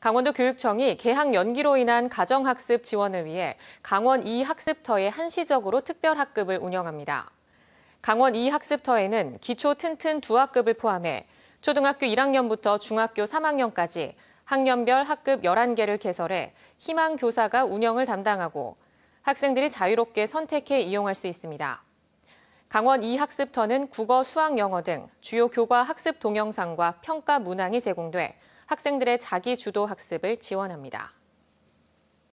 강원도 교육청이 개학 연기로 인한 가정학습 지원을 위해 강원 2학습터에 한시적으로 특별학급을 운영합니다. 강원 2학습터에는 기초 튼튼 두학급을 포함해 초등학교 1학년부터 중학교 3학년까지 학년별 학급 11개를 개설해 희망 교사가 운영을 담당하고 학생들이 자유롭게 선택해 이용할 수 있습니다. 강원 2학습터는 국어, 수학, 영어 등 주요 교과 학습 동영상과 평가 문항이 제공돼 학생들의 자기 주도 학습을 지원합니다.